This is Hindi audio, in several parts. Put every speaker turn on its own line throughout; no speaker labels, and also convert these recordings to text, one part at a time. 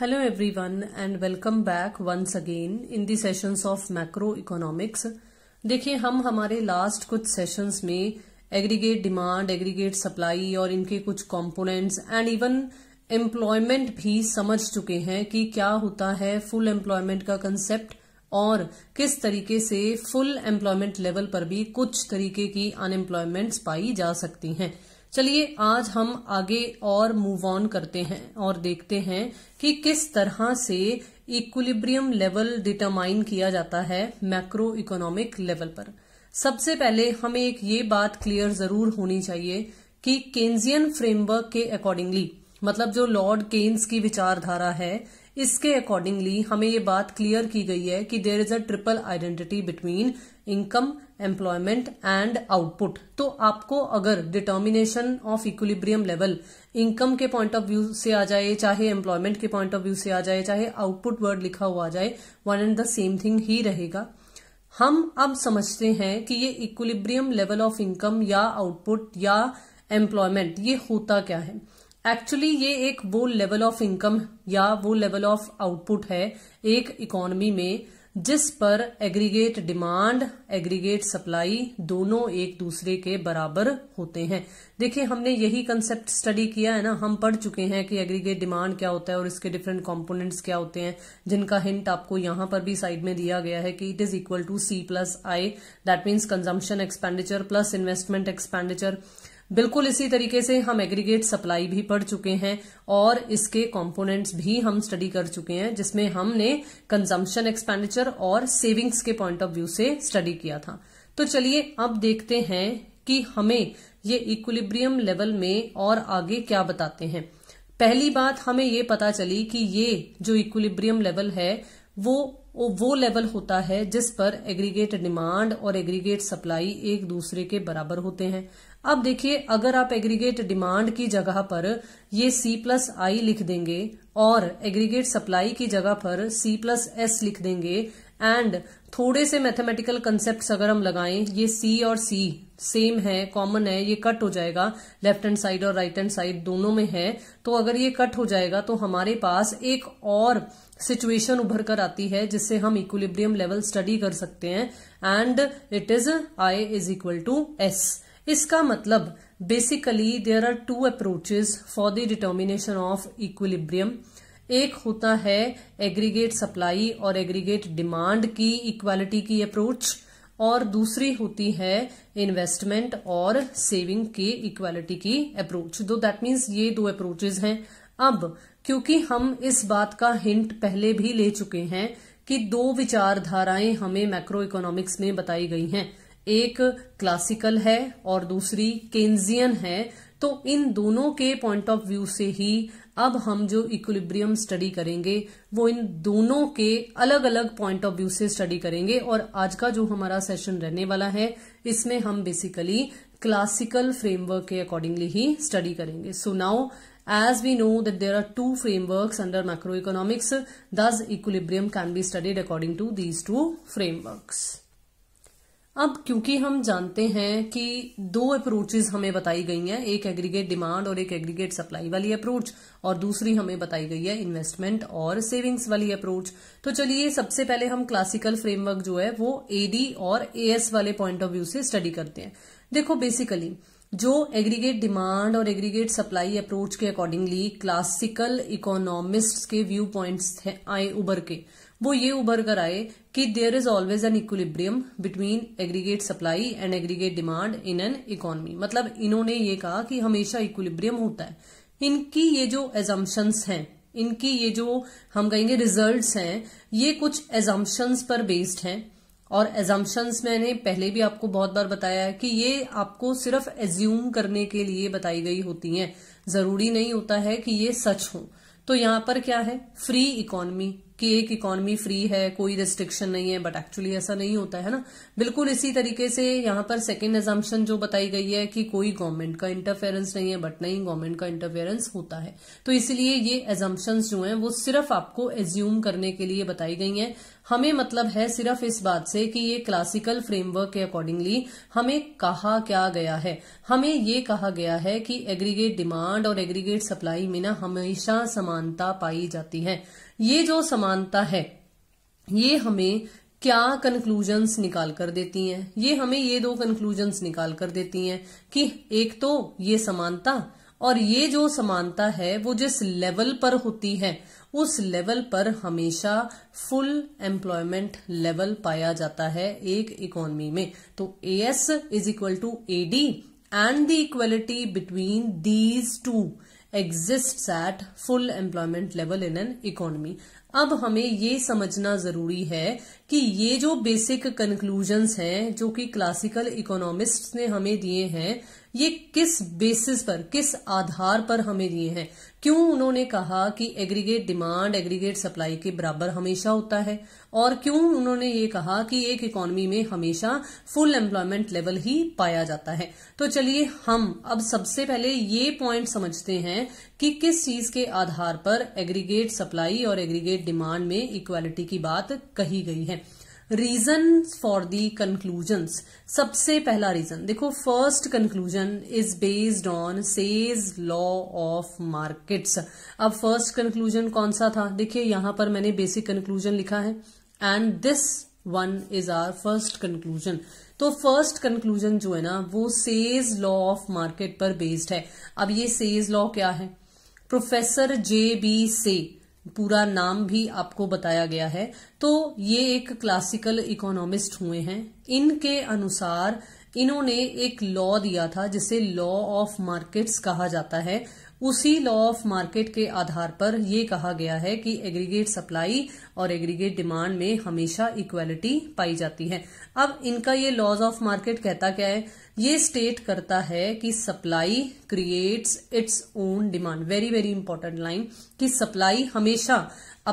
Hello everyone and welcome back once again in the the of macro economics देखिये हम हमारे लास्ट कुछ सेशंस में एग्रीगेट डिमांड एग्रीगेट सप्लाई और इनके कुछ कंपोनेंट्स एंड इवन एम्प्लॉयमेंट भी समझ चुके हैं कि क्या होता है फुल एम्प्लॉयमेंट का कंसेप्ट और किस तरीके से फुल एम्प्लॉयमेंट लेवल पर भी कुछ तरीके की अनएम्प्लॉयमेंट पाई जा सकती हैं चलिए आज हम आगे और मूव ऑन करते हैं और देखते हैं कि किस तरह से इक्विलिब्रियम लेवल डिटरमाइन किया जाता है मैक्रो इकोनॉमिक लेवल पर सबसे पहले हमें एक ये बात क्लियर जरूर होनी चाहिए कि केन्जियन फ्रेमवर्क के अकॉर्डिंगली मतलब जो लॉर्ड केन्स की विचारधारा है इसके अकॉर्डिंगली हमें ये बात क्लियर की गई है कि there is a triple identity between income employment and output तो आपको अगर determination of equilibrium level income के पॉइंट ऑफ व्यू से आ जाए चाहे एम्प्लॉयमेंट के पॉइंट ऑफ व्यू से आ जाए चाहे आउटपुट वर्ड लिखा हुआ आ जाए one and the same thing ही रहेगा हम अब समझते हैं कि ये इक्विलिब्रियम लेवल ऑफ इनकम या आउटपुट या एम्प्लॉयमेंट ये होता क्या है एक्चुअली ये एक वो लेवल ऑफ इनकम या वो लेवल ऑफ आउटपुट है एक इकोनॉमी में जिस पर एग्रीगेट डिमांड एग्रीगेट सप्लाई दोनों एक दूसरे के बराबर होते हैं देखिए हमने यही कंसेप्ट स्टडी किया है ना हम पढ़ चुके हैं कि एग्रीगेट डिमांड क्या होता है और इसके डिफरेंट कंपोनेंट्स क्या होते हैं जिनका हिंट आपको यहां पर भी साइड में दिया गया है कि it is equal to C plus I that means consumption expenditure plus investment expenditure बिल्कुल इसी तरीके से हम एग्रीगेट सप्लाई भी पढ़ चुके हैं और इसके कंपोनेंट्स भी हम स्टडी कर चुके हैं जिसमें हमने कंजम्पशन एक्सपेंडिचर और सेविंग्स के पॉइंट ऑफ व्यू से स्टडी किया था तो चलिए अब देखते हैं कि हमें ये इक्विलिब्रियम लेवल में और आगे क्या बताते हैं पहली बात हमें ये पता चली कि ये जो इक्विलिब्रियम लेवल है वो वो लेवल होता है जिस पर एग्रीगेट डिमांड और एग्रीगेट सप्लाई एक दूसरे के बराबर होते हैं अब देखिए अगर आप एग्रीगेट डिमांड की जगह पर ये सी प्लस आई लिख देंगे और एग्रीगेट सप्लाई की जगह पर सी प्लस एस लिख देंगे एंड थोड़े से मैथमेटिकल कंसेप्ट अगर हम लगाएं ये सी और सी सेम है कॉमन है ये कट हो जाएगा लेफ्ट हैंड साइड और राइट हैंड साइड दोनों में है तो अगर ये कट हो जाएगा तो हमारे पास एक और सिचुएशन उभर कर आती है जिससे हम इक्विलिब्रियम लेवल स्टडी कर सकते हैं and it is I is equal to S इसका मतलब basically there are two approaches for the determination of equilibrium एक होता है एग्रीगेट सप्लाई और एग्रीगेट डिमांड की इक्वालिटी की अप्रोच और दूसरी होती है इन्वेस्टमेंट और सेविंग की इक्वालिटी की अप्रोच दो दैट मीन्स ये दो अप्रोचेज हैं अब क्योंकि हम इस बात का हिंट पहले भी ले चुके हैं कि दो विचारधाराएं हमें मैक्रो इकोनॉमिक्स में बताई गई हैं एक क्लासिकल है और दूसरी केन्जियन है तो इन दोनों के पॉइंट ऑफ व्यू से ही अब हम जो इक्विलिब्रियम स्टडी करेंगे वो इन दोनों के अलग अलग पॉइंट ऑफ व्यू से स्टडी करेंगे और आज का जो हमारा सेशन रहने वाला है इसमें हम बेसिकली क्लासिकल फ्रेमवर्क के अकॉर्डिंगली ही स्टडी करेंगे so now as we know that there are two framework under micro economics thus equilibrium can be studied according to these two framework अब क्योंकि हम जानते हैं कि दो अप्रोचेज हमें बताई गई हैं एक एग्रीगेट डिमांड और एक एग्रीगेट सप्लाई वाली अप्रोच और दूसरी हमें बताई गई है इन्वेस्टमेंट और सेविंग्स वाली अप्रोच तो चलिए सबसे पहले हम क्लासिकल फ्रेमवर्क जो है वो एडी और एएस वाले पॉइंट ऑफ व्यू से स्टडी करते हैं देखो बेसिकली जो एग्रीगेट डिमांड और एग्रीगेट सप्लाई अप्रोच के अकॉर्डिंगली क्लासिकल इकोनॉमिस्ट के व्यू पॉइंट्स आए उभर के वो ये उभर कर आए कि there is always an equilibrium between aggregate supply and aggregate demand in an economy मतलब इन्होंने ये कहा कि हमेशा इक्विलिब्रियम होता है इनकी ये जो एजम्पन्स हैं इनकी ये जो हम कहेंगे रिजल्ट्स हैं ये कुछ एजम्पन्स पर बेस्ड हैं और एजम्पन्स मैंने पहले भी आपको बहुत बार बताया है कि ये आपको सिर्फ एज्यूम करने के लिए बताई गई होती हैं जरूरी नहीं होता है कि ये सच हो तो यहां पर क्या है फ्री इकोनॉमी कि एक इकोनॉमी फ्री है कोई रिस्ट्रिक्शन नहीं है बट एक्चुअली ऐसा नहीं होता है ना बिल्कुल इसी तरीके से यहां पर सेकेंड एजम्पन जो बताई गई है कि कोई गवर्नमेंट का इंटरफेरेंस नहीं है बट नहीं गवर्नमेंट का इंटरफेरेंस होता है तो इसलिए ये एजम्पन जो है वो सिर्फ आपको एज्यूम करने के लिए बताई गई है हमें मतलब है सिर्फ इस बात से कि ये क्लासिकल फ्रेमवर्क के अकॉर्डिंगली हमें कहा क्या गया है हमें ये कहा गया है कि एग्रीगेट डिमांड और एग्रीगेट सप्लाई में ना हमेशा समानता पाई जाती है ये जो समानता है ये हमें क्या कंक्लूजन्स निकाल कर देती हैं ये हमें ये दो कंक्लूजन्स निकाल कर देती हैं कि एक तो ये समानता और ये जो समानता है वो जिस लेवल पर होती है उस लेवल पर हमेशा फुल एम्प्लॉयमेंट लेवल पाया जाता है एक इकोनॉमी में तो A S is equal to A D and the equality between these two exists at full employment level in an economy अब हमें ये समझना जरूरी है कि ये जो बेसिक कंक्लूजन्स हैं जो कि क्लासिकल इकोनॉमिस्ट्स ने हमें दिए हैं ये किस बेसिस पर किस आधार पर हमें दिए हैं क्यों उन्होंने कहा कि एग्रीगेट डिमांड एग्रीगेट सप्लाई के बराबर हमेशा होता है और क्यों उन्होंने ये कहा कि एक इकोनॉमी में हमेशा फुल एम्प्लॉयमेंट लेवल ही पाया जाता है तो चलिए हम अब सबसे पहले ये पॉइंट समझते हैं कि किस चीज के आधार पर एग्रीगेट सप्लाई और एग्रीगेट डिमांड में इक्वालिटी की बात कही गई है रीजन फॉर दी कंक्लूजन्स सबसे पहला रीजन देखो first conclusion is based on Say's law of markets अब फर्स्ट कंक्लूजन कौन सा था देखिए यहां पर मैंने बेसिक कंक्लूजन लिखा है and this one is our first conclusion तो फर्स्ट कंक्लूजन जो है ना वो सेज लॉ ऑफ मार्केट पर बेस्ड है अब ये सेज लॉ क्या है प्रोफेसर जे बी से पूरा नाम भी आपको बताया गया है तो ये एक क्लासिकल इकोनॉमिस्ट हुए हैं इनके अनुसार इन्होंने एक लॉ दिया था जिसे लॉ ऑफ मार्केट्स कहा जाता है उसी लॉ ऑफ मार्केट के आधार पर यह कहा गया है कि एग्रीगेट सप्लाई और एग्रीगेट डिमांड में हमेशा इक्वालिटी पाई जाती है अब इनका ये लॉज ऑफ मार्केट कहता क्या है ये स्टेट करता है कि supply creates its own demand very very important line कि सप्लाई हमेशा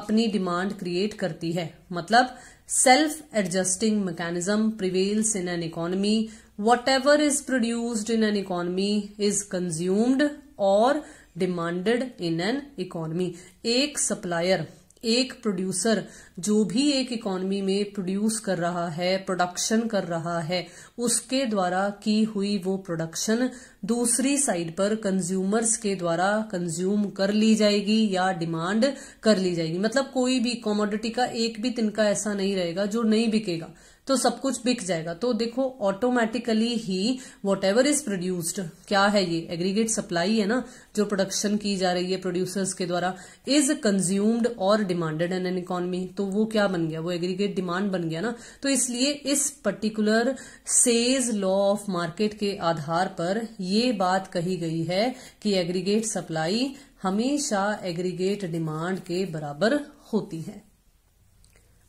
अपनी डिमांड क्रिएट करती है मतलब self adjusting mechanism prevails in an economy whatever is produced in an economy is consumed और डिमांडेड इन एन इकोनॉमी एक सप्लायर एक प्रोड्यूसर जो भी एक इकोनॉमी में प्रोड्यूस कर रहा है प्रोडक्शन कर रहा है उसके द्वारा की हुई वो प्रोडक्शन दूसरी साइड पर कंज्यूमर्स के द्वारा कंज्यूम कर ली जाएगी या डिमांड कर ली जाएगी मतलब कोई भी कॉमोडिटी का एक भी तिनका ऐसा नहीं रहेगा जो नहीं बिकेगा तो सब कुछ बिक जाएगा तो देखो ऑटोमेटिकली ही वॉट एवर इज प्रोड्यूस्ड क्या है ये एग्रीगेट सप्लाई है ना जो प्रोडक्शन की जा रही है प्रोड्यूसर्स के द्वारा इज कंज्यूम्ड और डिमांडेड इन एन इकोनॉमी तो वो क्या बन गया वो एग्रीगेट डिमांड बन गया ना तो इसलिए इस particular Say's law of market के आधार पर ये बात कही गई है कि एग्रीगेट सप्लाई हमेशा एग्रीगेट डिमांड के बराबर होती है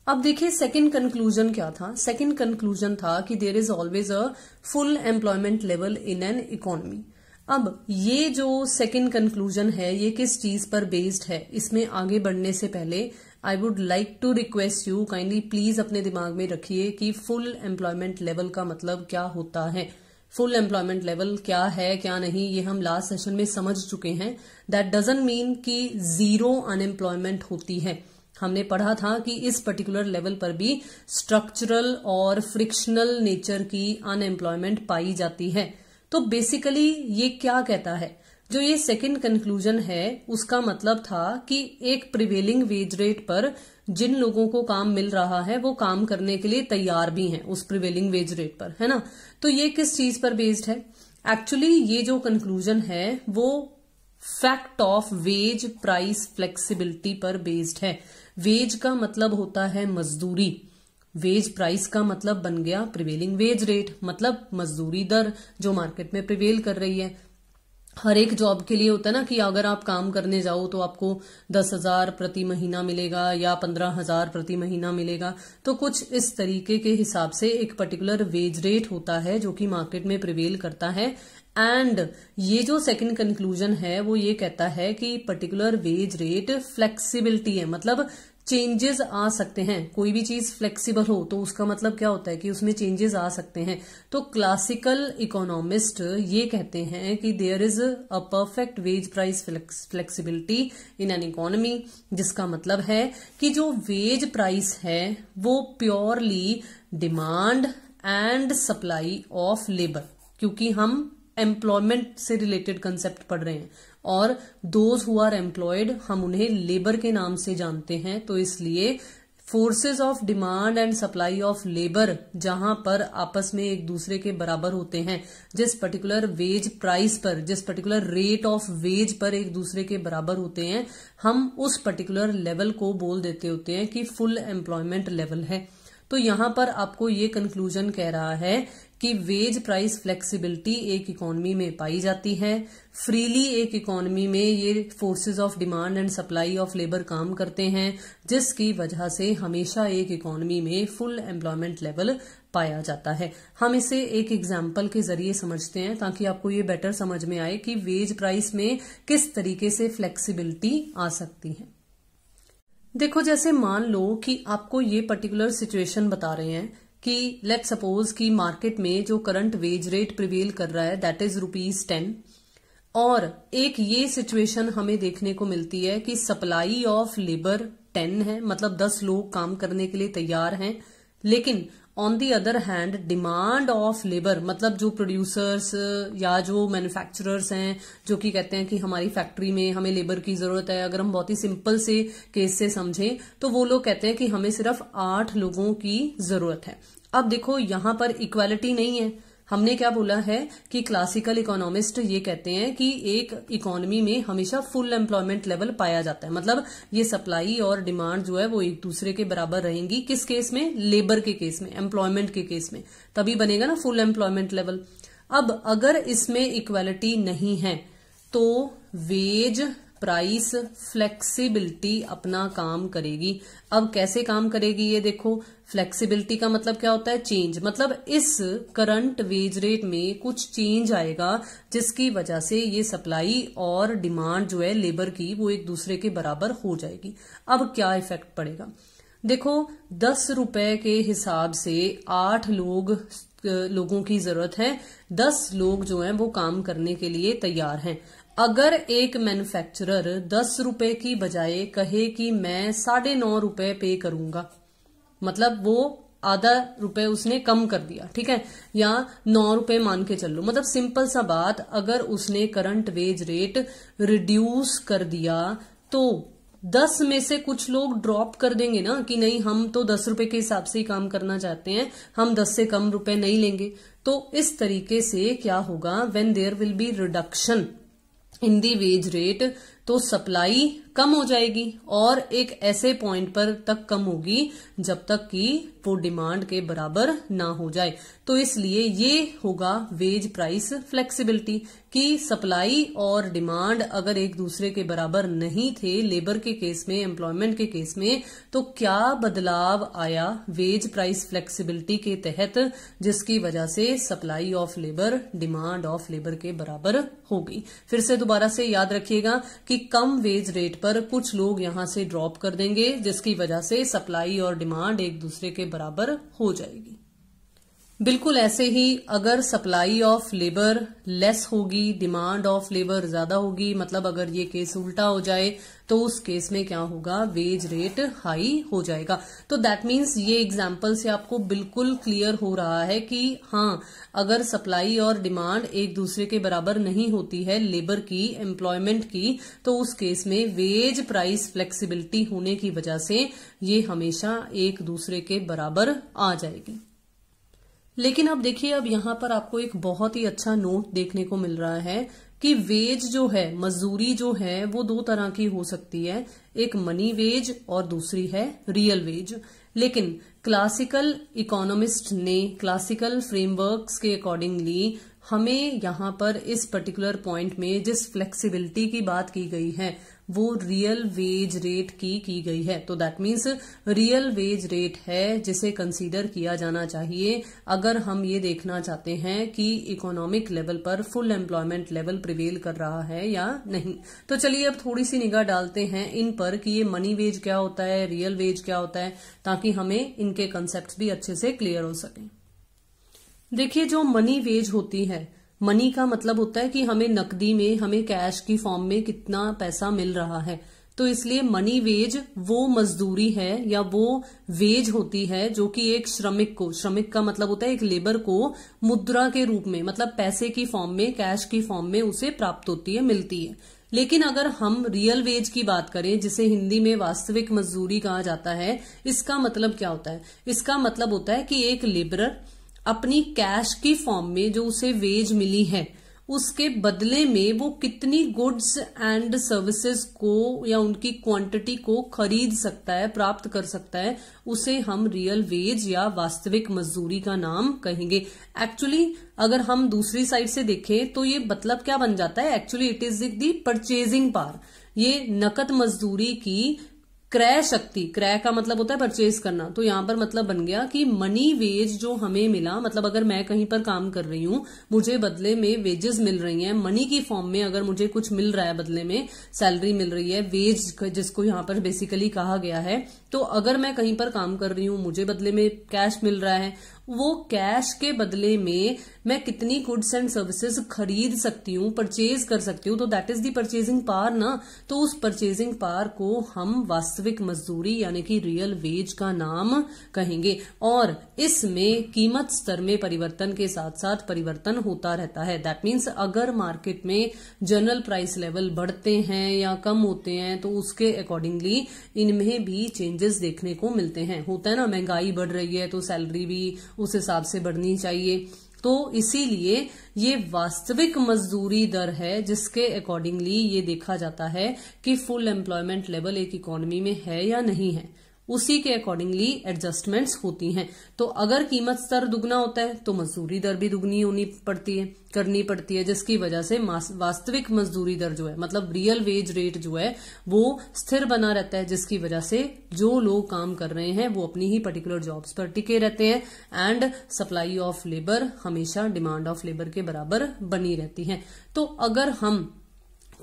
अब देखिए सेकंड कंक्लूजन क्या था सेकंड कंक्लूजन था कि there is always a full employment level in an economy अब ये जो सेकंड कंक्लूजन है ये किस चीज पर बेस्ड है इसमें आगे बढ़ने से पहले I would like to request you kindly please अपने दिमाग में रखिए कि फुल एम्प्लॉयमेंट लेवल का मतलब क्या होता है फुल एम्प्लॉयमेंट लेवल क्या है क्या नहीं ये हम लास्ट सेशन में समझ चुके हैं दैट डजेंट मीन कि जीरो अनएम्प्लॉयमेंट होती है हमने पढ़ा था कि इस पर्टिकुलर लेवल पर भी स्ट्रक्चरल और फ्रिक्शनल नेचर की अनएम्प्लॉयमेंट पाई जाती है तो बेसिकली ये क्या कहता है जो ये सेकंड कंक्लूजन है उसका मतलब था कि एक प्रिवेलिंग वेज रेट पर जिन लोगों को काम मिल रहा है वो काम करने के लिए तैयार भी हैं उस प्रिवेलिंग वेज रेट पर है ना तो ये किस चीज पर बेस्ड है एक्चुअली ये जो कंक्लूजन है वो fact of wage price flexibility पर बेस्ड है वेज का मतलब होता है मजदूरी वेज प्राइस का मतलब बन गया प्रिवेलिंग वेज रेट मतलब मजदूरी दर जो मार्केट में प्रिवेल कर रही है हर एक जॉब के लिए होता है ना कि अगर आप काम करने जाओ तो आपको दस हजार प्रति महीना मिलेगा या पंद्रह हजार प्रति महीना मिलेगा तो कुछ इस तरीके के हिसाब से एक पर्टिकुलर वेज रेट होता है जो कि मार्केट में प्रिवेल करता है एंड ये जो सेकंड कंक्लूजन है वो ये कहता है कि पर्टिकुलर वेज रेट फ्लेक्सिबिलिटी है मतलब चेंजेस आ सकते हैं कोई भी चीज फ्लेक्सिबल हो तो उसका मतलब क्या होता है कि उसमें चेंजेस आ सकते हैं तो क्लासिकल इकोनॉमिस्ट ये कहते हैं कि there is a perfect wage price flexibility in an economy जिसका मतलब है कि जो वेज प्राइस है वो purely demand and supply of labour क्योंकि हम एम्प्लॉयमेंट से रिलेटेड कंसेप्ट पढ़ रहे हैं और दोज हु आर एम्प्लॉयड हम उन्हें लेबर के नाम से जानते हैं तो इसलिए forces of demand and supply of labour जहां पर आपस में एक दूसरे के बराबर होते हैं जिस पर्टिकुलर वेज प्राइस पर जिस पर्टिकुलर रेट ऑफ वेज पर एक दूसरे के बराबर होते हैं हम उस पर्टिकुलर लेवल को बोल देते होते हैं कि फुल एम्प्लॉयमेंट लेवल है तो यहां पर आपको ये कंक्लूजन कह रहा है कि वेज प्राइस फ्लेक्सिबिलिटी एक इकोनॉमी में पाई जाती है फ्रीली एक इकोनॉमी में ये forces of demand and supply of labour काम करते हैं जिसकी वजह से हमेशा एक इकोनॉमी में फुल एम्प्लॉयमेंट लेवल पाया जाता है हम इसे एक एग्जाम्पल के जरिए समझते हैं ताकि आपको ये बेटर समझ में आए कि वेज प्राइस में किस तरीके से फ्लेक्सीबिलिटी आ सकती है देखो जैसे मान लो कि आपको ये पर्टिकुलर सिचुएशन बता रहे हैं कि लेट सपोज कि मार्केट में जो करंट वेज रेट प्रिवेल कर रहा है दैट इज रूपीज टेन और एक ये सिचुएशन हमें देखने को मिलती है कि सप्लाई ऑफ लेबर टेन है मतलब दस लोग काम करने के लिए तैयार हैं लेकिन on the other hand demand of labour मतलब जो प्रोड्यूसर्स या जो मैन्युफैक्चरर्स हैं जो कि कहते हैं कि हमारी फैक्ट्री में हमें लेबर की जरूरत है अगर हम बहुत ही सिंपल से केस से समझें तो वो लोग कहते हैं कि हमें सिर्फ आठ लोगों की जरूरत है अब देखो यहां पर इक्वालिटी नहीं है हमने क्या बोला है कि क्लासिकल इकोनॉमिस्ट ये कहते हैं कि एक इकोनॉमी में हमेशा फुल एम्प्लॉयमेंट लेवल पाया जाता है मतलब ये सप्लाई और डिमांड जो है वो एक दूसरे के बराबर रहेंगी किस केस में लेबर के केस में एम्प्लॉयमेंट के केस में तभी बनेगा ना फुल एम्प्लॉयमेंट लेवल अब अगर इसमें इक्वालिटी नहीं है तो वेज प्राइस फ्लेक्सिबिलिटी अपना काम करेगी अब कैसे काम करेगी ये देखो फ्लेक्सिबिलिटी का मतलब क्या होता है चेंज मतलब इस करंट वेज रेट में कुछ चेंज आएगा जिसकी वजह से ये सप्लाई और डिमांड जो है लेबर की वो एक दूसरे के बराबर हो जाएगी अब क्या इफेक्ट पड़ेगा देखो दस रुपए के हिसाब से आठ लोग लोगों की जरूरत है दस लोग जो हैं वो काम करने के लिए तैयार हैं अगर एक मैन्युफैक्चरर दस रुपए की बजाय कहे कि मैं साढ़े नौ रुपए पे करूंगा मतलब वो आधा रुपए उसने कम कर दिया ठीक है या नौ रुपए मान के चल लो मतलब सिंपल सा बात अगर उसने करंट वेज रेट रिड्यूस कर दिया तो दस में से कुछ लोग ड्रॉप कर देंगे ना कि नहीं हम तो दस रुपए के हिसाब से ही काम करना चाहते हैं हम दस से कम रुपए नहीं लेंगे तो इस तरीके से क्या होगा when there will be reduction in the wage rate तो सप्लाई कम हो जाएगी और एक ऐसे पॉइंट पर तक कम होगी जब तक कि वो डिमांड के बराबर ना हो जाए तो इसलिए ये होगा वेज प्राइस फ्लेक्सिबिलिटी कि सप्लाई और डिमांड अगर एक दूसरे के बराबर नहीं थे लेबर के केस में एम्प्लॉयमेंट के केस में तो क्या बदलाव आया वेज प्राइस फ्लेक्सिबिलिटी के तहत जिसकी वजह से supply of labour demand of labour के बराबर हो गई फिर से दोबारा से याद रखिएगा कि कि कम वेज रेट पर कुछ लोग यहां से ड्रॉप कर देंगे जिसकी वजह से सप्लाई और डिमांड एक दूसरे के बराबर हो जाएगी बिल्कुल ऐसे ही अगर सप्लाई ऑफ लेबर लेस होगी डिमांड ऑफ लेबर ज्यादा होगी मतलब अगर ये केस उल्टा हो जाए तो उस केस में क्या होगा वेज रेट हाई हो जाएगा तो दैट मीन्स ये एग्जाम्पल से आपको बिल्कुल क्लियर हो रहा है कि हाँ अगर सप्लाई और डिमांड एक दूसरे के बराबर नहीं होती है लेबर की एम्प्लॉयमेंट की तो उस केस में वेज प्राइस फ्लेक्सिबिलिटी होने की वजह से ये हमेशा एक दूसरे के बराबर आ जाएगी लेकिन अब देखिए अब यहां पर आपको एक बहुत ही अच्छा नोट देखने को मिल रहा है कि वेज जो है मजदूरी जो है वो दो तरह की हो सकती है एक मनी वेज और दूसरी है रियल वेज लेकिन क्लासिकल इकोनॉमिस्ट ने क्लासिकल फ्रेमवर्क्स के अकॉर्डिंगली हमें यहां पर इस पर्टिकुलर पॉइंट में जिस फ्लेक्सिबिलिटी की बात की गई है वो रियल वेज रेट की की गई है तो that means real wage rate है जिसे कंसीडर किया जाना चाहिए अगर हम ये देखना चाहते हैं कि इकोनॉमिक लेवल पर फुल एम्प्लॉयमेंट लेवल प्रिवेल कर रहा है या नहीं तो चलिए अब थोड़ी सी निगाह डालते हैं इन पर कि ये मनी वेज क्या होता है रियल वेज क्या होता है ताकि हमें इनके कंसेप्ट भी अच्छे से क्लियर हो सके देखिए जो मनी वेज होती है मनी का मतलब होता है कि हमें नकदी में हमें कैश की फॉर्म में कितना पैसा मिल रहा है तो इसलिए मनी वेज वो मजदूरी है या वो वेज होती है जो कि एक श्रमिक को श्रमिक का मतलब होता है एक लेबर को मुद्रा के रूप में मतलब पैसे की फॉर्म में कैश की फॉर्म में उसे प्राप्त होती है मिलती है लेकिन अगर हम रियल वेज की बात करें जिसे हिंदी में वास्तविक मजदूरी कहा जाता है इसका मतलब क्या होता है इसका मतलब होता है कि एक लेबरर अपनी कैश की फॉर्म में जो उसे वेज मिली है उसके बदले में वो कितनी गुड्स एंड सर्विसेज को या उनकी क्वांटिटी को खरीद सकता है प्राप्त कर सकता है उसे हम रियल वेज या वास्तविक मजदूरी का नाम कहेंगे एक्चुअली अगर हम दूसरी साइड से देखें तो ये मतलब क्या बन जाता है actually it is the purchasing power ये नकद मजदूरी की क्रय शक्ति क्रय का मतलब होता है परचेज करना तो यहां पर मतलब बन गया कि मनी वेज जो हमें मिला मतलब अगर मैं कहीं पर काम कर रही हूं मुझे बदले में वेजेस मिल रही हैं मनी की फॉर्म में अगर मुझे कुछ मिल रहा है बदले में सैलरी मिल रही है वेज जिसको यहां पर बेसिकली कहा गया है तो अगर मैं कहीं पर काम कर रही हूं मुझे बदले में कैश मिल रहा है वो कैश के बदले में मैं कितनी गुड्स एंड सर्विसेज खरीद सकती हूँ परचेज कर सकती हूँ तो that is the purchasing power ना तो उस परचेजिंग पार को हम वास्तविक मजदूरी यानी कि रियल वेज का नाम कहेंगे और इसमें कीमत स्तर में परिवर्तन के साथ साथ परिवर्तन होता रहता है दैट मीन्स अगर मार्केट में जनरल प्राइस लेवल बढ़ते हैं या कम होते हैं तो उसके अकॉर्डिंगली इनमें भी चेंजेस देखने को मिलते हैं होता है ना महंगाई बढ़ रही है तो सैलरी भी उस हिसाब से बढ़नी चाहिए तो इसीलिए ये वास्तविक मजदूरी दर है जिसके अकॉर्डिंगली ये देखा जाता है कि फुल एम्प्लॉयमेंट लेवल एक इकोनॉमी में है या नहीं है उसी के अकॉर्डिंगली एडजस्टमेंट्स होती हैं तो अगर कीमत स्तर दुगना होता है तो मजदूरी दर भी दुगनी होनी पड़ती है करनी पड़ती है जिसकी वजह से वास्तविक मजदूरी दर जो है मतलब रियल वेज रेट जो है वो स्थिर बना रहता है जिसकी वजह से जो लोग काम कर रहे हैं वो अपनी ही पर्टिकुलर जॉब्स पर टिके रहते हैं एंड सप्लाई ऑफ लेबर हमेशा डिमांड ऑफ लेबर के बराबर बनी रहती है तो अगर हम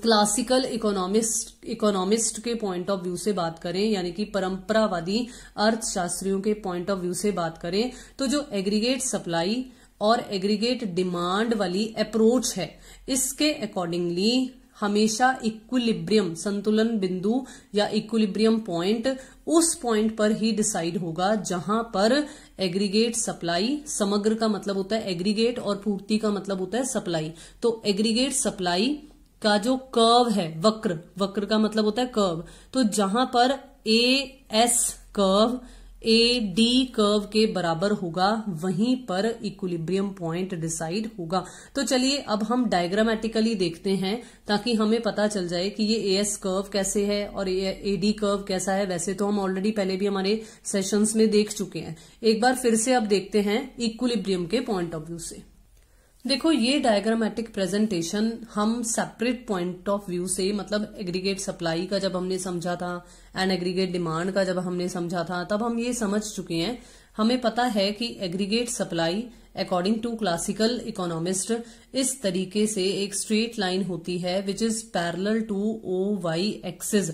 क्लासिकल इकोनॉमिस्ट इकोनॉमिस्ट के पॉइंट ऑफ व्यू से बात करें यानी कि परंपरावादी अर्थशास्त्रियों के पॉइंट ऑफ व्यू से बात करें तो जो एग्रीगेट सप्लाई और एग्रीगेट डिमांड वाली अप्रोच है इसके अकॉर्डिंगली हमेशा इक्विलिब्रियम संतुलन बिंदु या इक्विलिब्रियम पॉइंट उस पॉइंट पर ही डिसाइड होगा जहां पर एग्रीगेट सप्लाई समग्र का मतलब होता है एग्रीगेट और पूर्ति का मतलब होता है सप्लाई तो एग्रीगेट सप्लाई का जो कर्व है वक्र वक्र का मतलब होता है कर्व तो जहां पर A S curve A D curve के बराबर होगा वहीं पर इक्विलिब्रियम पॉइंट डिसाइड होगा तो चलिए अब हम डायग्रामेटिकली देखते हैं ताकि हमें पता चल जाए कि ये ए एस कर्व कैसे है और ए डी कर्व कैसा है वैसे तो हम ऑलरेडी पहले भी हमारे सेशंस में देख चुके हैं एक बार फिर से अब देखते हैं इक्विलिब्रियम के पॉइंट ऑफ व्यू से देखो ये डायग्रामेटिक प्रेजेंटेशन हम सेपरेट पॉइंट ऑफ व्यू से मतलब एग्रीगेट सप्लाई का जब हमने समझा था एंड एग्रीगेट डिमांड का जब हमने समझा था तब हम ये समझ चुके हैं हमें पता है कि aggregate supply according to classical economist इस तरीके से एक स्ट्रेट लाइन होती है which is parallel to O Y axis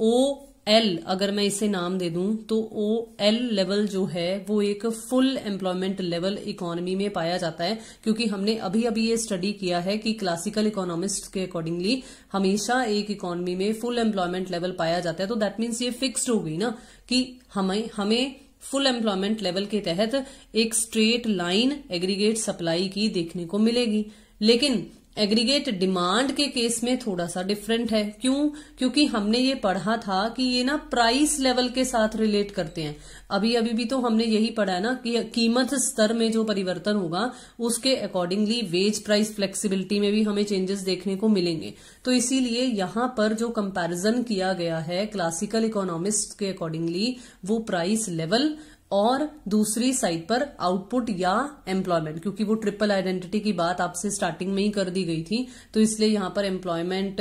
O L अगर मैं इसे नाम दे दूं तो ओ एल लेवल जो है वो एक फुल एम्प्लॉयमेंट लेवल इकोनॉमी में पाया जाता है क्योंकि हमने अभी अभी ये स्टडी किया है कि क्लासिकल इकोनॉमिस्ट के अकॉर्डिंगली हमेशा एक इकोनॉमी में फुल एम्प्लॉयमेंट लेवल पाया जाता है तो दैट मीन्स ये फिक्स्ड हो गई ना कि हमें हमें फुल एम्प्लॉयमेंट लेवल के तहत एक स्ट्रेट लाइन एग्रीगेट सप्लाई की देखने को मिलेगी लेकिन एग्रीगेट डिमांड के केस में थोड़ा सा डिफरेंट है क्यों क्योंकि हमने ये पढ़ा था कि ये ना प्राइस लेवल के साथ रिलेट करते हैं अभी अभी भी तो हमने यही पढ़ा है ना कि कीमत स्तर में जो परिवर्तन होगा उसके अकॉर्डिंगली वेज प्राइस फ्लेक्सिबिलिटी में भी हमें चेंजेस देखने को मिलेंगे तो इसीलिए यहां पर जो कंपेरिजन किया गया है क्लासिकल इकोनॉमिस्ट के अकॉर्डिंगली वो प्राइस लेवल और दूसरी साइड पर आउटपुट या एम्प्लॉयमेंट क्योंकि वो ट्रिपल आइडेंटिटी की बात आपसे स्टार्टिंग में ही कर दी गई थी तो इसलिए यहां पर एम्प्लॉयमेंट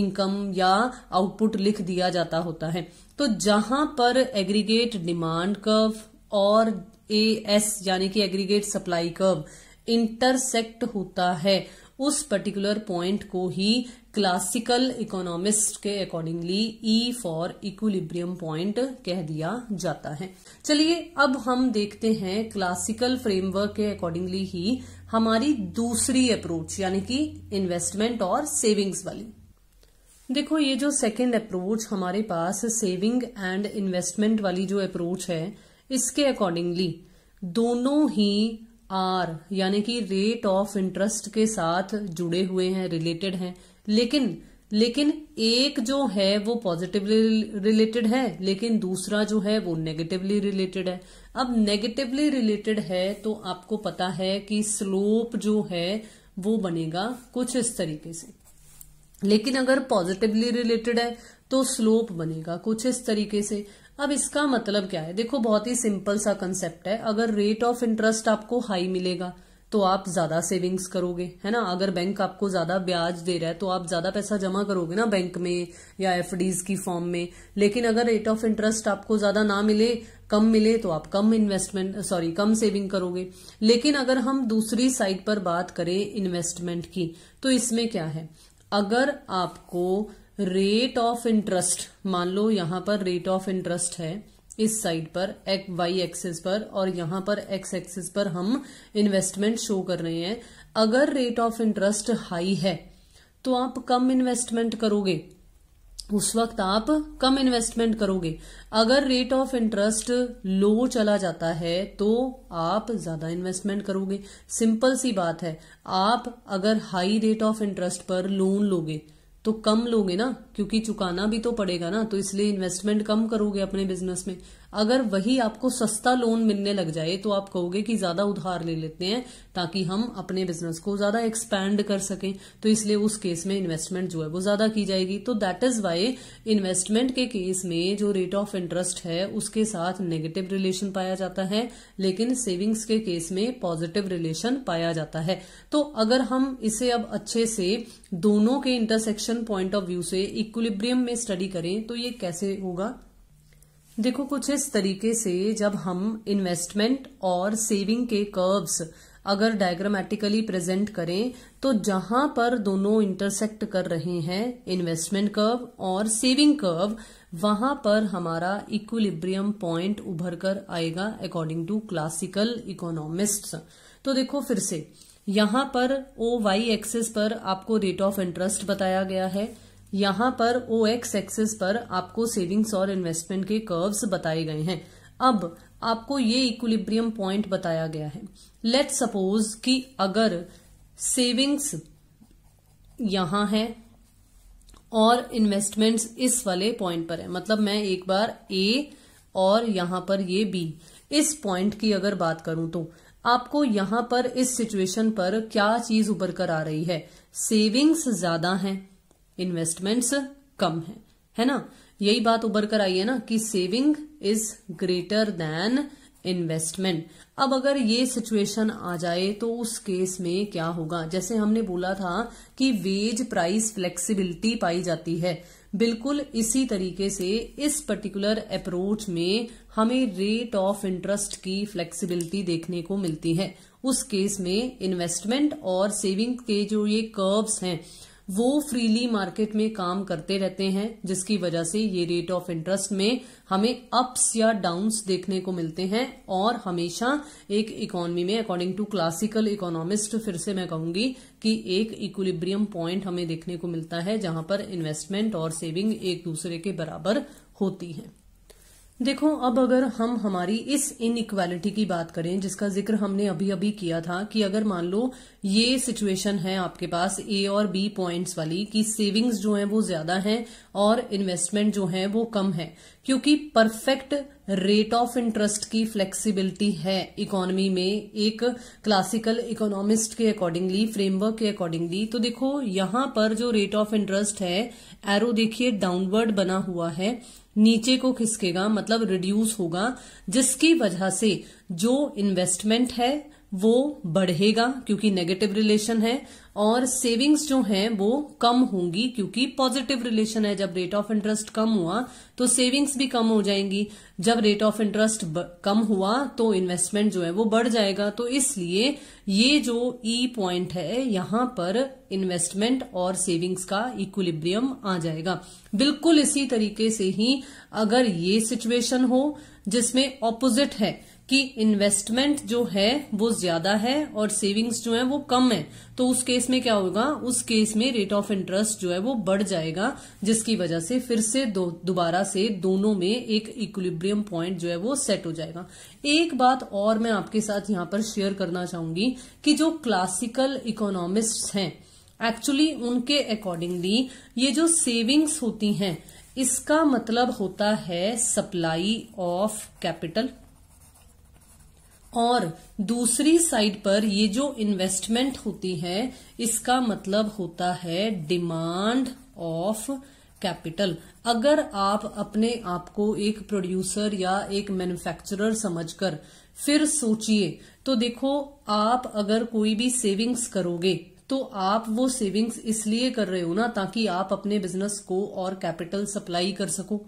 इनकम या आउटपुट लिख दिया जाता होता है तो जहां पर एग्रीगेट डिमांड कर्व और ए एस यानी कि एग्रीगेट सप्लाई कर्व इंटरसेक्ट होता है उस पर्टिकुलर पॉइंट को ही क्लासिकल इकोनॉमिस्ट के accordingly E for equilibrium point कह दिया जाता है चलिए अब हम देखते हैं क्लासिकल फ्रेमवर्क के अकॉर्डिंगली ही हमारी दूसरी अप्रोच यानी कि इन्वेस्टमेंट और सेविंग्स वाली देखो ये जो सेकेंड अप्रोच हमारे पास सेविंग एंड इन्वेस्टमेंट वाली जो अप्रोच है इसके अकॉर्डिंगली दोनों ही आर यानी कि रेट ऑफ इंटरेस्ट के साथ जुड़े हुए हैं रिलेटेड हैं लेकिन लेकिन एक जो है वो पॉजिटिवली रिलेटेड है लेकिन दूसरा जो है वो नेगेटिवली रिलेटेड है अब नेगेटिवली रिलेटेड है तो आपको पता है कि स्लोप जो है वो बनेगा कुछ इस तरीके से लेकिन अगर पॉजिटिवली रिलेटेड है तो स्लोप बनेगा कुछ इस तरीके से अब इसका मतलब क्या है देखो बहुत ही सिंपल सा कंसेप्ट है अगर रेट ऑफ इंटरेस्ट आपको हाई मिलेगा तो आप ज्यादा सेविंग्स करोगे है ना अगर बैंक आपको ज्यादा ब्याज दे रहा है तो आप ज्यादा पैसा जमा करोगे ना बैंक में या एफ की फॉर्म में लेकिन अगर रेट ऑफ इंटरेस्ट आपको ज्यादा ना मिले कम मिले तो आप कम इन्वेस्टमेंट सॉरी कम सेविंग करोगे लेकिन अगर हम दूसरी साइड पर बात करें इन्वेस्टमेंट की तो इसमें क्या है अगर आपको रेट ऑफ इंटरेस्ट मान लो यहां पर रेट ऑफ इंटरेस्ट है इस साइड पर एक वाई एक्सिस पर और यहां पर एक्स एक्सिस पर हम इन्वेस्टमेंट शो कर रहे हैं अगर रेट ऑफ इंटरेस्ट हाई है तो आप कम इन्वेस्टमेंट करोगे उस वक्त आप कम इन्वेस्टमेंट करोगे अगर रेट ऑफ इंटरेस्ट लो चला जाता है तो आप ज्यादा इन्वेस्टमेंट करोगे सिंपल सी बात है आप अगर हाई रेट ऑफ इंटरेस्ट पर लोन लोगे तो कम लोगे ना क्योंकि चुकाना भी तो पड़ेगा ना तो इसलिए इन्वेस्टमेंट कम करोगे अपने बिजनेस में अगर वही आपको सस्ता लोन मिलने लग जाए तो आप कहोगे कि ज्यादा उधार ले लेते हैं ताकि हम अपने बिजनेस को ज्यादा एक्सपैंड कर सकें तो इसलिए उस केस में इन्वेस्टमेंट जो है वो ज्यादा की जाएगी तो दैट इज वाई इन्वेस्टमेंट के केस में जो रेट ऑफ इंटरेस्ट है उसके साथ नेगेटिव रिलेशन पाया जाता है लेकिन सेविंग्स के केस में पॉजिटिव रिलेशन पाया जाता है तो अगर हम इसे अब अच्छे से दोनों के इंटरसेक्शन पॉइंट ऑफ व्यू से इक्विलिब्रियम में स्टडी करें तो ये कैसे होगा देखो कुछ इस तरीके से जब हम इन्वेस्टमेंट और सेविंग के कर्व्स अगर डायग्रामेटिकली प्रेजेंट करें तो जहां पर दोनों इंटरसेक्ट कर रहे हैं इन्वेस्टमेंट कर्व और सेविंग कर्व वहां पर हमारा इक्विलिब्रियम पॉइंट उभर कर आएगा अकॉर्डिंग टू क्लासिकल इकोनॉमिस्ट तो देखो फिर से यहां पर ओ वाई एक्सेस पर आपको रेट ऑफ इंटरेस्ट बताया गया है यहां पर ओ एक्स एक्सेस पर आपको सेविंग्स और इन्वेस्टमेंट के कर्व्स बताए गए हैं अब आपको ये इक्विलिब्रियम पॉइंट बताया गया है लेट सपोज कि अगर सेविंग्स यहां है और इन्वेस्टमेंट्स इस वाले पॉइंट पर है मतलब मैं एक बार ए और यहां पर ये बी इस पॉइंट की अगर बात करूं तो आपको यहां पर इस सिचुएशन पर क्या चीज उभर कर आ रही है सेविंग्स ज्यादा हैं इन्वेस्टमेंट्स कम है है ना यही बात उभर कर आई है ना कि saving is greater than investment अब अगर ये सिचुएशन आ जाए तो उस केस में क्या होगा जैसे हमने बोला था कि वेज प्राइस फ्लेक्सिबिलिटी पाई जाती है बिल्कुल इसी तरीके से इस पर्टिकुलर अप्रोच में हमें रेट ऑफ इंटरेस्ट की फ्लेक्सिबिलिटी देखने को मिलती है उस केस में इन्वेस्टमेंट और सेविंग के जो ये कर्व्स हैं वो फ्रीली मार्केट में काम करते रहते हैं जिसकी वजह से ये रेट ऑफ इंटरेस्ट में हमें अप्स या डाउन्स देखने को मिलते हैं और हमेशा एक इकोनॉमी में अकॉर्डिंग टू क्लासिकल इकोनॉमिस्ट फिर से मैं कहूंगी कि एक इक्विलिब्रियम पॉइंट हमें देखने को मिलता है जहां पर इन्वेस्टमेंट और सेविंग एक दूसरे के बराबर होती है देखो अब अगर हम हमारी इस इनइक्वालिटी की बात करें जिसका जिक्र हमने अभी अभी किया था कि अगर मान लो ये सिचुएशन है आपके पास ए और बी पॉइंट्स वाली कि सेविंग्स जो है वो ज्यादा हैं और इन्वेस्टमेंट जो है वो कम है क्योंकि परफेक्ट रेट ऑफ इंटरेस्ट की फ्लेक्सिबिलिटी है इकोनॉमी में एक क्लासिकल इकोनॉमिस्ट के अकॉर्डिंगली फ्रेमवर्क के अकॉर्डिंगली तो देखो यहां पर जो रेट ऑफ इंटरेस्ट है एरो देखिए डाउनवर्ड बना हुआ है नीचे को खिसकेगा मतलब रिड्यूस होगा जिसकी वजह से जो इन्वेस्टमेंट है वो बढ़ेगा क्योंकि नेगेटिव रिलेशन है और सेविंग्स जो हैं वो कम होंगी क्योंकि पॉजिटिव रिलेशन है जब रेट ऑफ इंटरेस्ट कम हुआ तो सेविंग्स भी कम हो जाएंगी जब रेट ऑफ इंटरेस्ट कम हुआ तो इन्वेस्टमेंट जो है वो बढ़ जाएगा तो इसलिए ये जो ई e पॉइंट है यहां पर इन्वेस्टमेंट और सेविंग्स का इक्विलिब्रियम आ जाएगा बिल्कुल इसी तरीके से ही अगर ये सिचुएशन हो जिसमें ऑपोजिट है कि इन्वेस्टमेंट जो है वो ज्यादा है और सेविंग्स जो है वो कम है तो उस केस में क्या होगा उस केस में रेट ऑफ इंटरेस्ट जो है वो बढ़ जाएगा जिसकी वजह से फिर से दोबारा से दोनों में एक इक्विलिब्रियम पॉइंट जो है वो सेट हो जाएगा एक बात और मैं आपके साथ यहां पर शेयर करना चाहूंगी कि जो क्लासिकल इकोनॉमिस्ट हैं एक्चुअली उनके अकॉर्डिंगली ये जो सेविंग्स होती हैं इसका मतलब होता है सप्लाई ऑफ कैपिटल और दूसरी साइड पर ये जो इन्वेस्टमेंट होती है इसका मतलब होता है डिमांड ऑफ कैपिटल अगर आप अपने आप को एक प्रोड्यूसर या एक मैन्युफैक्चरर समझकर फिर सोचिए तो देखो आप अगर कोई भी सेविंग्स करोगे तो आप वो सेविंग्स इसलिए कर रहे हो ना ताकि आप अपने बिजनेस को और कैपिटल सप्लाई कर सको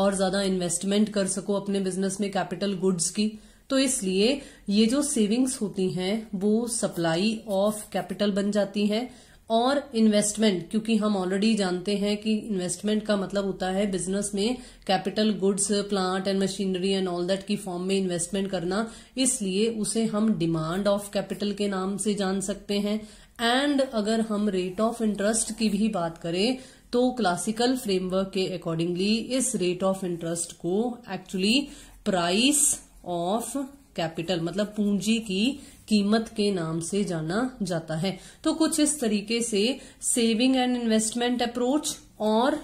और ज्यादा इन्वेस्टमेंट कर सको अपने बिजनेस में कैपिटल गुड्स की तो इसलिए ये जो सेविंग्स होती हैं वो सप्लाई ऑफ कैपिटल बन जाती है और इन्वेस्टमेंट क्योंकि हम ऑलरेडी जानते हैं कि इन्वेस्टमेंट का मतलब होता है बिजनेस में capital goods plant and machinery and all that की फॉर्म में इन्वेस्टमेंट करना इसलिए उसे हम डिमांड ऑफ कैपिटल के नाम से जान सकते हैं एंड अगर हम रेट ऑफ इंटरेस्ट की भी बात करें तो क्लासिकल फ्रेमवर्क के अकॉर्डिंगली इस रेट ऑफ इंटरेस्ट को एक्चुअली प्राइस ऑफ कैपिटल मतलब पूंजी की कीमत के नाम से जाना जाता है तो कुछ इस तरीके से सेविंग एंड इन्वेस्टमेंट अप्रोच और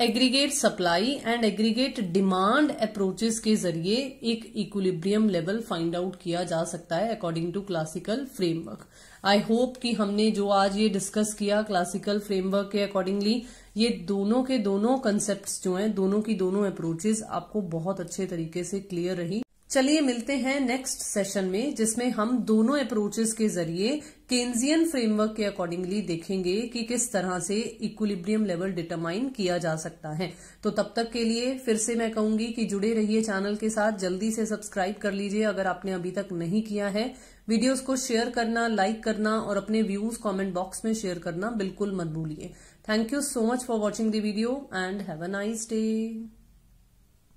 aggregate supply and aggregate demand approaches के जरिए एक इक्विलिब्रियम लेवल फाइंड आउट किया जा सकता है according to classical framework I hope कि हमने जो आज ये डिस्कस किया क्लासिकल फ्रेमवर्क के अकॉर्डिंगली ये दोनों के दोनों कंसेप्ट जो है दोनों की दोनों अप्रोचेज आपको बहुत अच्छे तरीके से क्लियर रही चलिए मिलते हैं नेक्स्ट सेशन में जिसमें हम दोनों अप्रोचेस के जरिए केन्जियन फ्रेमवर्क के अकॉर्डिंगली देखेंगे कि किस तरह से इक्विलिब्रियम लेवल डिटरमाइन किया जा सकता है तो तब तक के लिए फिर से मैं कहूंगी कि जुड़े रहिए चैनल के साथ जल्दी से सब्सक्राइब कर लीजिए अगर आपने अभी तक नहीं किया है वीडियोज को शेयर करना लाइक करना और अपने व्यूज कॉमेंट बॉक्स में शेयर करना बिल्कुल मत भूलिए Thank you so much for watching the video and have a nice day.